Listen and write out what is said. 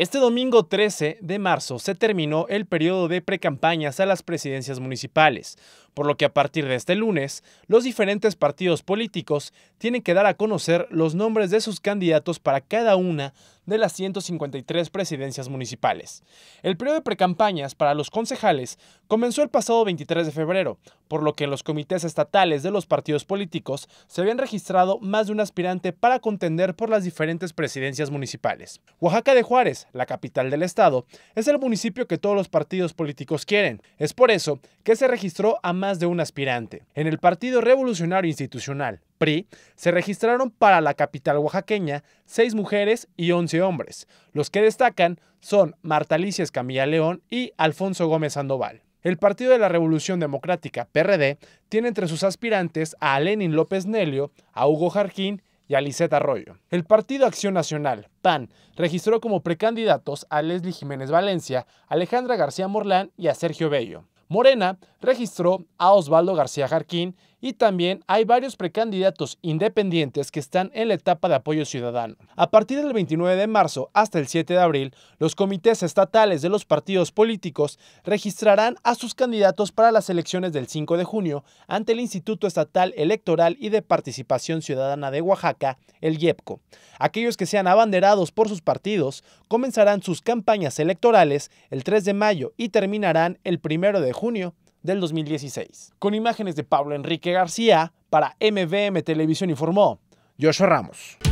Este domingo 13 de marzo se terminó el periodo de precampañas a las presidencias municipales, por lo que a partir de este lunes, los diferentes partidos políticos tienen que dar a conocer los nombres de sus candidatos para cada una de las 153 presidencias municipales. El periodo de precampañas para los concejales comenzó el pasado 23 de febrero, por lo que en los comités estatales de los partidos políticos se habían registrado más de un aspirante para contender por las diferentes presidencias municipales. Oaxaca de Juárez, la capital del estado, es el municipio que todos los partidos políticos quieren. Es por eso que se registró a más de un aspirante. En el Partido Revolucionario Institucional, PRI, se registraron para la capital oaxaqueña seis mujeres y once hombres. Los que destacan son Marta Alicia Escamilla León y Alfonso Gómez Sandoval. El Partido de la Revolución Democrática, PRD, tiene entre sus aspirantes a Lenin López Nelio, a Hugo Jarquín y a Lisette Arroyo. El Partido Acción Nacional, PAN, registró como precandidatos a Leslie Jiménez Valencia, Alejandra García Morlán y a Sergio Bello. Morena registró a Osvaldo García Jarquín y también hay varios precandidatos independientes que están en la etapa de apoyo ciudadano. A partir del 29 de marzo hasta el 7 de abril, los comités estatales de los partidos políticos registrarán a sus candidatos para las elecciones del 5 de junio ante el Instituto Estatal Electoral y de Participación Ciudadana de Oaxaca, el IEPCO. Aquellos que sean abanderados por sus partidos comenzarán sus campañas electorales el 3 de mayo y terminarán el 1 de junio del 2016. Con imágenes de Pablo Enrique García, para MVM Televisión informó Joshua Ramos.